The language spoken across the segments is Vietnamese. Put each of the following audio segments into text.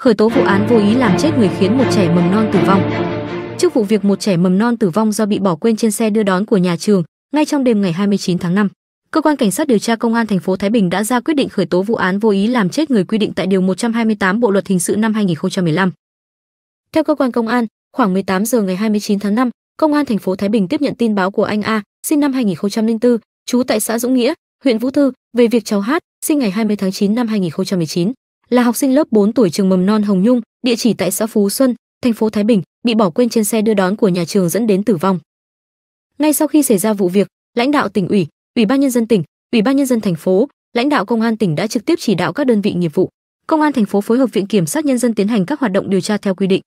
khởi tố vụ án vô ý làm chết người khiến một trẻ mầm non tử vong. Trước vụ việc một trẻ mầm non tử vong do bị bỏ quên trên xe đưa đón của nhà trường, ngay trong đêm ngày 29 tháng 5, cơ quan cảnh sát điều tra công an thành phố Thái Bình đã ra quyết định khởi tố vụ án vô ý làm chết người quy định tại điều 128 Bộ luật hình sự năm 2015. Theo cơ quan công an, khoảng 18 giờ ngày 29 tháng 5, công an thành phố Thái Bình tiếp nhận tin báo của anh A, sinh năm 2004, trú tại xã Dũng Nghĩa, huyện Vũ Thư, về việc cháu Hát, sinh ngày 20 tháng 9 năm 2019, là học sinh lớp 4 tuổi trường mầm non Hồng Nhung, địa chỉ tại xã Phú Xuân, thành phố Thái Bình, bị bỏ quên trên xe đưa đón của nhà trường dẫn đến tử vong. Ngay sau khi xảy ra vụ việc, lãnh đạo tỉnh ủy, ủy ban nhân dân tỉnh, ủy ban nhân dân thành phố, lãnh đạo công an tỉnh đã trực tiếp chỉ đạo các đơn vị nghiệp vụ, công an thành phố phối hợp viện kiểm sát nhân dân tiến hành các hoạt động điều tra theo quy định.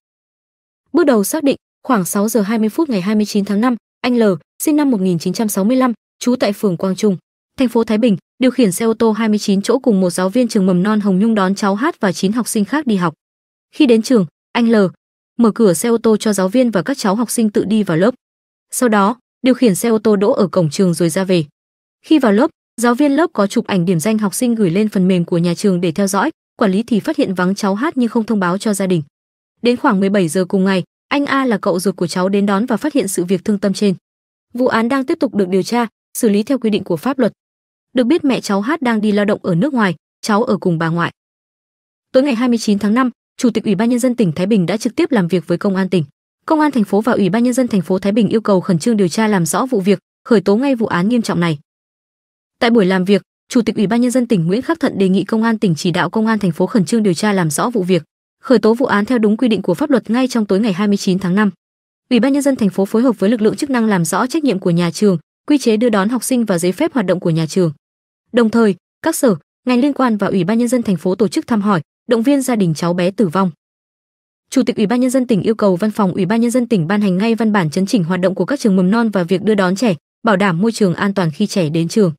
Bước đầu xác định, khoảng 6 giờ 20 phút ngày 29 tháng 5, anh L, sinh năm 1965, trú tại phường Quang Trung, thành phố Thái Bình, điều khiển xe ô tô 29 chỗ cùng một giáo viên trường mầm non Hồng Nhung đón cháu Hát và 9 học sinh khác đi học. Khi đến trường, anh L mở cửa xe ô tô cho giáo viên và các cháu học sinh tự đi vào lớp. Sau đó, điều khiển xe ô tô đỗ ở cổng trường rồi ra về. Khi vào lớp, giáo viên lớp có chụp ảnh điểm danh học sinh gửi lên phần mềm của nhà trường để theo dõi, quản lý thì phát hiện vắng cháu Hát nhưng không thông báo cho gia đình. Đến khoảng 17 giờ cùng ngày, anh A là cậu ruột của cháu đến đón và phát hiện sự việc thương tâm trên. Vụ án đang tiếp tục được điều tra, xử lý theo quy định của pháp luật được biết mẹ cháu Hát đang đi lao động ở nước ngoài, cháu ở cùng bà ngoại. Tối ngày 29 tháng 5, Chủ tịch Ủy ban nhân dân tỉnh Thái Bình đã trực tiếp làm việc với công an tỉnh. Công an thành phố và Ủy ban nhân dân thành phố Thái Bình yêu cầu khẩn trương điều tra làm rõ vụ việc, khởi tố ngay vụ án nghiêm trọng này. Tại buổi làm việc, Chủ tịch Ủy ban nhân dân tỉnh Nguyễn Khắc Thận đề nghị công an tỉnh chỉ đạo công an thành phố khẩn trương điều tra làm rõ vụ việc, khởi tố vụ án theo đúng quy định của pháp luật ngay trong tối ngày 29 tháng 5. Ủy ban nhân dân thành phố phối hợp với lực lượng chức năng làm rõ trách nhiệm của nhà trường, quy chế đưa đón học sinh và giấy phép hoạt động của nhà trường. Đồng thời, các sở, ngành liên quan và Ủy ban nhân dân thành phố tổ chức thăm hỏi, động viên gia đình cháu bé tử vong. Chủ tịch Ủy ban nhân dân tỉnh yêu cầu Văn phòng Ủy ban nhân dân tỉnh ban hành ngay văn bản chấn chỉnh hoạt động của các trường mầm non và việc đưa đón trẻ, bảo đảm môi trường an toàn khi trẻ đến trường.